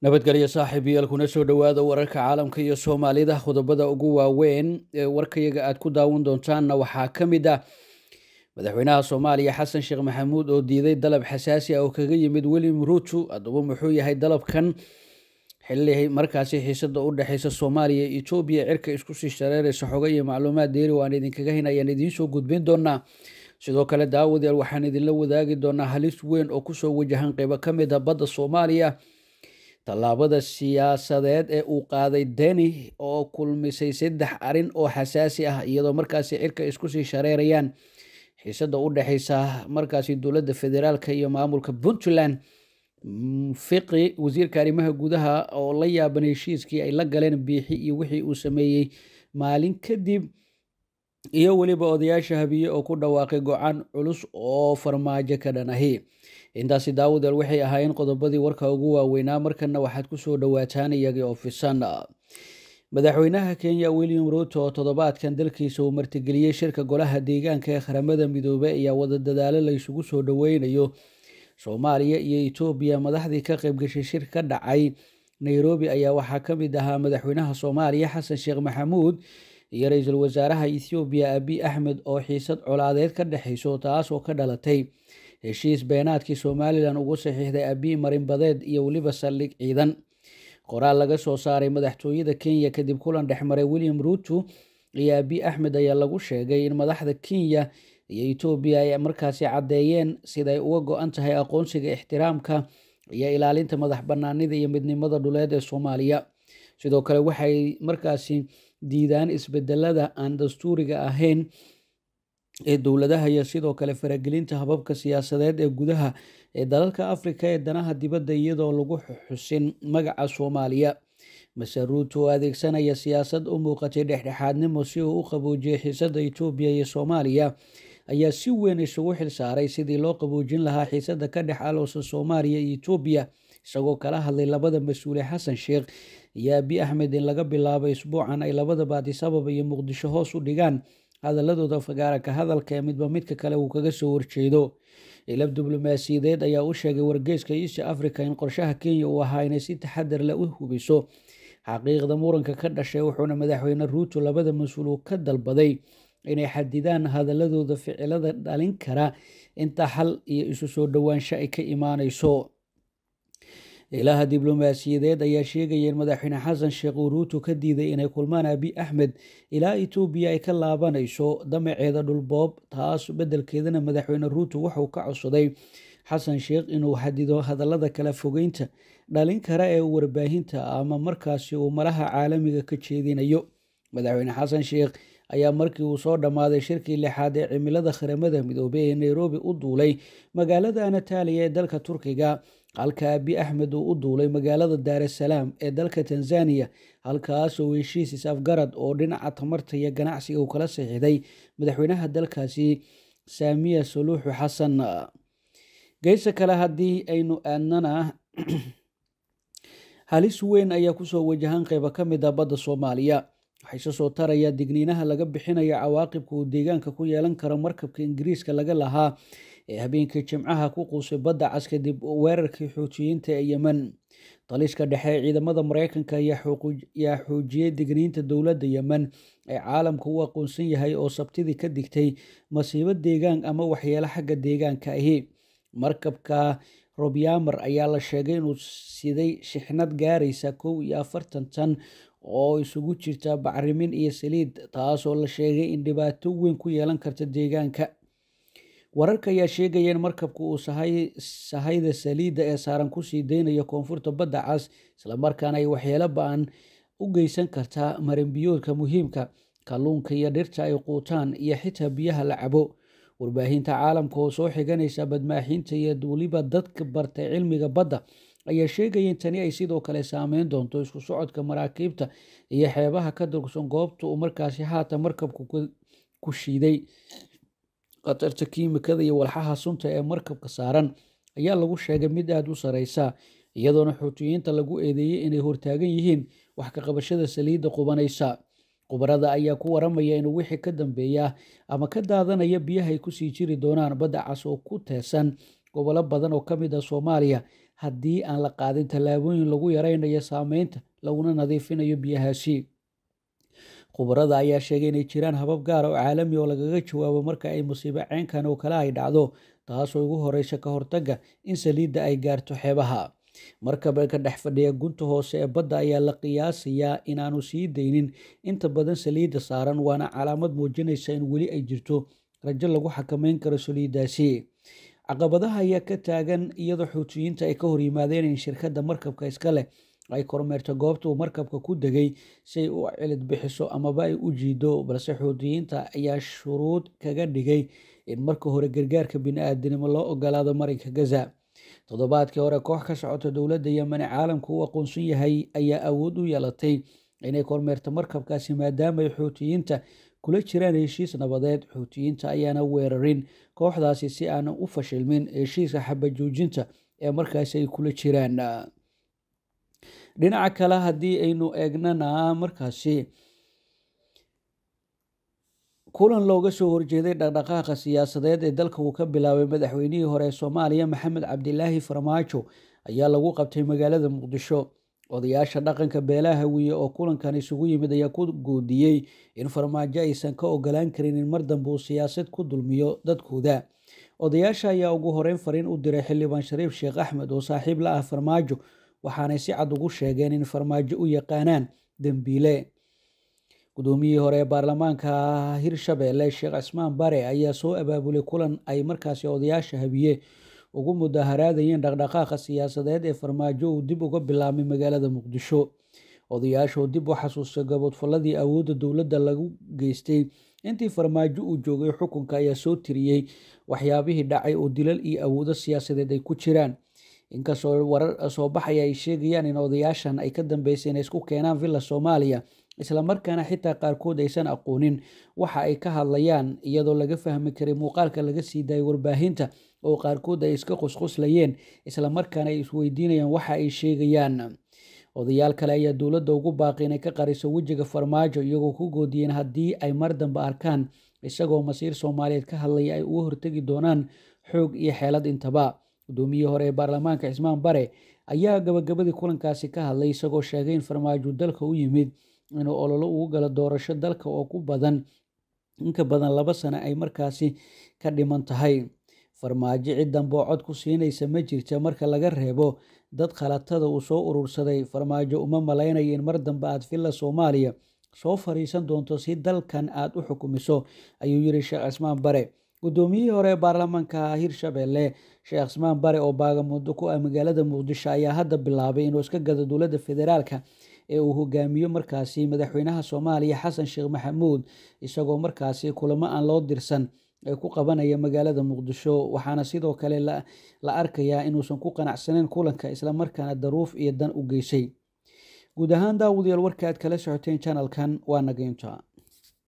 nabadgelyo saaxiib kuna soo dhowaada wararka caalamka iyo soomaalida qodobada ugu waaweyn ee warkayaga aad ku daawan doontaanna waxaa ka mid ah madaxweynaha soomaaliya xasan sheekh maxamuud oo diiday dalab xasaasi ah oo kaga yimid william ruutu addaba muxuu yahay dalabkan xili markaasi xiisada u dhexeysa soomaaliya etoobiya cirka isku sii shareereysa xoga iyo macluumaad deeri waan idinkaga hinayaan idiinsoo gudbin doonaa sidoo kale daawadayaal waxaan idinla wadaagi doonaa halis weyn oo kusoo wajahan qeybo ka mid a ah badda soomaaliya tallaabada siyaasadeed ee uu qaaday deni oo kulmisay saddex arrin oo xasaasi ah iyadoo markaasi cirka isku sii shareerayaan xiisadda u dhexeysa markaasi dowladda federaalk iyo maamulka puntland mm, fiqi wasiirka arrimaha gudaha oo la yaaban heshiiskii ay la galeen biixi iyo wixii uu sameeyey maalin kadib iyo weliba odayaasha habiye oo ku dhawaaqay go-aan culus oo farmaajo ka dhan ahi intaasi daawudel waxay ahaayeen qodobadii warka ugu waaweynaa markana waxaad ku soo dhowaataan iyagii ofisan madaxweynaha kenya william ruto oo toddobaadkan dalkiisa uu martigeliyey shirka golaha deegaanka ee qaramada midoobe ayaa wada dadaalo laysugu soo dhoweynayo soomaaliya iyo etoobiya madaxdii ka qaybgashay shir ka dhacay nairobi ayaa waxaa ka mid ahaa madaxweynaha soomaaliya xasan sheekh maxamuud iyo ra-iisul wasaaraha ethoobiya abiy axmed oo xiisad colaadeed ka dhexayso taasoo ka dhalatay heshiis beenaadkii somalilan ugu saxiixday abiy marinbadeed iyo weliba saldhig ciidan qoraal laga soo saaray madaxtooyada kenya kadib kulan dhexmaray william ruutu iyo abiy axmed ayaa lagu sheegay in madaxda kenya iyo etoobiya ay markaasi caddeeyeen siday uga go-an tahay aqoonsiga ixtiraamka iyo ilaalinta madax bannaanida iyo midnimada dhuleed ee soomaaliya sidoo kale waxay markaasi diidaan isbedelada aan dastuuriga ahayn ee dowladaha iyo sidoo kale faragelinta hababka siyaasadeed ee gudaha ee dalalka afrika ee danaha dibadda iyadoo lagu xusin magaca soomaaliya mase ruuto adeegsanaya siyaasad u muuqatay dhexdhexaadnimo si uu u qaboojiyey xiisada etoobiya iyo soomaaliya ayaa si weyn isugu xilsaaray sidii loo qaboojin lahaa xiisadda ka dhex aloosa soomaaliya iyo etoobiya isagoo kala hadlay labada mas-uule xasan sheekh iyo abi axmed in laga bilaabay isbuucan ay labadaba adisababa iyo muqdisho hoos u dhigaan hadaladooda fagaara hadalka ee midba midka kale uu kaga soo horjeedo ilab diblomaasiyadeed ayaa u sheegay wargeyska east africa in qorshaha kenya uu ahaa inay si taxadar leh u hubiso xaqiiqda muranka ka dhashay wuxuuna madaxweyne ruuto labada mas-uul uu ka dalbaday inay xadidaan hadaladooda ficilada dhalin kara intaa xal iyo isu soo dhowaansho ay ka imaanayso ilaha diblomaasiyadeed ayaa sheegaya in madaxweyne xasan sheekh uruutu ka diiday inay kulmaan abi axmed ilaa etoobiya ay ka laabanayso damaceeda dhulboob taas beddelkeedana madaxweyne ruutu wuxuu ka codsaday xasan sheekh inuu xadido hadallada kala fogeynta dhalin kara ee warbaahinta ama markaasi uu malaha caalamiga ka jeedinayo madaxweyne xasan sheekh ayaa markii uu soo dhammaaday shirkii lixaad ee cimilada kharamada midoobey ee nairobi u duulay magaalada anataaliya ee dalka turkiga halka abi axmed uu u duulay magaalada daaresalaam ee dalka tanzaniya halkaasoo heshiis is-afgarad oo dhinaca tamarta iyo ganacsiga uu kala saxiixday madaxweynaha dalkaasi saamiya saluuxu xasan geysa kale haddii aynu aadnana halis weyn ayaa kusoo wajahan qeybo ka mid a ah badda soomaaliya waxay soo soo tarayaa digniinaha laga bixinayo cawaaqibka uu deegaanka ku yeelan karo markabka ingiriiska laga lahaa ee habeenkii jimcaha ku quusay badda cas kadib weerarkii xuutiyiinta ee yemen daliiska dhexe ee ciidamada mareykanka yaa xoojiyey digniinta dowladda yemen ee caalamka u aqoonsan yahay oo sabtidii ka digtay masiibo deegaan ama waxyeelo xagga deegaanka ahi markabka robyamar ayaa la sheegay inuu siday shixnad gaaraysa kow iyo afartan tan oo isugu jirta bacrimin iyo saliid taasoo la sheegay in dhibaato weyn ku yeelan karta deegaanka wararka ayaa sheegaya in markabka uu sahayda saliidda ee saaran kusii daynayo koonfurta badda cas islamarkaana ay waxyeelo ba-an u geysan kartaa marinbiyoodka muhiimka kalluunka iyo dhirta ay quutaan iyo xitaa biyaha la cabo warbaahinta caalamka oo soo xiganaysa badmaaxinta iyo weliba dadka bartay cilmiga badda ayaa sheegaya in tani ay sidoo kale saameyn doonto isku socodka maraakiibta iyo xeebaha ka dursan goobta uu markaasi haatan markabku ku shiiday khatarta kiimikada iyo walxaha sunta ee markabka saaran ayaa lagu sheegay mid aada u sareysa iyadoona xuutiyiinta lagu eedeeyey inay hortaagan yihiin wax ka qabashada saliidda qubanaysa qubarada ayaa ku waramaya inuu wixii ka dambeeya ama ka daadanaya biyahay kusii jiri doonaan badda cas oo ku teesan gobollo badan oo ka mid ah soomaaliya haddii aan la qaadin tallaabooyin lagu yaraynayo saameynta laguna nadiifinayo biyahaasi khubarada ayaa sheegay inay jiraan habab gaara ah oo caalami ah oo lagaga jawaabo marka ay musiibo ceenkan oo kale ay dhacdo taasoo ugu horeysa ka hortagga in saliidda ay gaarto xeebaha markaba ka dhex fadhiya gunta hoose ee badda ayaa la qiyaasayaa inaanu sii daynin inta badan saliidda saaran waana calaamad muujinaysa in weli ay jirto rajo lagu xakameyn karo saliiddaasi caqabadaha ayaa ka taagan iyadoo xuutiyiinta ay ka hor yimaadeen in shirkadda markabka iska leh ay kormeerto goobta uu markabka ku degay si ay u cilid bixiso amaba ay u jiido balse xuutiyiinta ayaa shuruud kaga dhigay in marka hore gargaarka bini-aadinimo loo ogolaado marinka gaza toddobaadkii hore koox ka socota dowladda yemane caalamka u aqoonsan yahay ayaa awood u yeelatay inay kormeerto markabkaasi maadaama ay xuutiyiinta kula jiraan heshiis nabadeed xuutiyiinta ayaana weerarin kooxdaasi si aanan u fashilmin heshiiska xabajuujinta ee markaasi ay kula jiraan dhinaca kale haddii aynu eegnana markaasi kulan looga soo horjeeday dhaqdhaqaaqa siyaasadeed ee dalka uu ka bilaabay madaxweynihii hore ee soomaaliya maxamed cabdilaahi farmaajo ayaa lagu qabtay magaalada muqdisho odayaasha dhaqanka beelaha wiye oo kulankan isugu yimid ayaa ku goodiyey in farmaajo aysan ka ogolaan karin in mar dambe uu siyaasad ku dulmiyo dadkooda odayaasha ayaa ugu horeyn fariin u diray xildhibaan shariif sheekh axmed oo saaxiib la ah farmaajo waxaanay si cad ugu sheegeen in farmaajo u yaqaanaan dembiile gudoomiyihii hore ee baarlamaanka hirshabeelle sheekh cismaan bare ayaa soo abaabulay kulan ay markaasi odayaasha habiye ugu mudaharaadayeen dhaqdhaqaaqa siyaasadeed ee farmaajo uu dib uga bilaabmay magaalada muqdisho odayaasha dib u xasuustay gabodfaladii awoodda dowladda lagu geystay intii farmaajo uu joogay xukunka ayaa soo tiriyey waxyaabihii dhacay oo dilal iyo awoodo siyaasadeed ay ku jiraan inkastoo warar soo baxaya ay sheegayaan in odayaashan ay ka dambeysay inay isku keenaan villa soomaaliya islamarkaana xitaa qaarkood aysan aqoonin waxa ay ka hadlayaan iyadoo laga fahmi karay muuqaalka laga sii daayay warbaahinta oo qaarkood ay iska qusquslayeen islamarkaana ay isweydiinayaan waxa ay sheegayaan odayaal kale ayaa dowladda ugu baaqay inay ka qariso wejiga farmaajo iyagoo ku goodiyeen haddii ay mar dambe arkaan isagoo masiir soomaaliyeed ka hadlaya ay uga hortegi doonaan xoog iyo xeelad intaba gudoomiyihii hore ee baarlamaanka cismaan bare ayaa gabagabadii kulankaasi ka hadlay isagoo sheegay in farmaajo dalka u yimid inuu ololo ugu galo doorasho dalka oo ku badan inka badan laba sano ay markaasi ka dhiman tahay farmaajo ciddanboo cod ku siinaysa ma jirta marka laga reebo dad khalatada uu soo urursaday farmaajo uma in mar dambe aad filla soomaaliya soo fariisan doonto si dalkan aad u xukumiso ayuu yidhi sheekh cismaan bare guddoomiyihii hore ee baarlamaanka hirshabelle sheekh cismaan bare oo baagamudo ku ah magaalada muqdisho ayaa hadda bilaabay inuu iska gado dowladda federaalka ee uu hogaamiyo markaasi madaxweynaha soomaaliya xasan sheekh maxamuud isagoo markaasi kulamo aan loo dirsan ee ku qabanaya magaalada muqdisho waxaana sidoo kale la arkayaa inuusan ku qanacsanayn kulanka islamarkaana daruuf iyo dan u geysay guud ahaan daawadayaal warka aad kala socoteen janalkan waa nageynta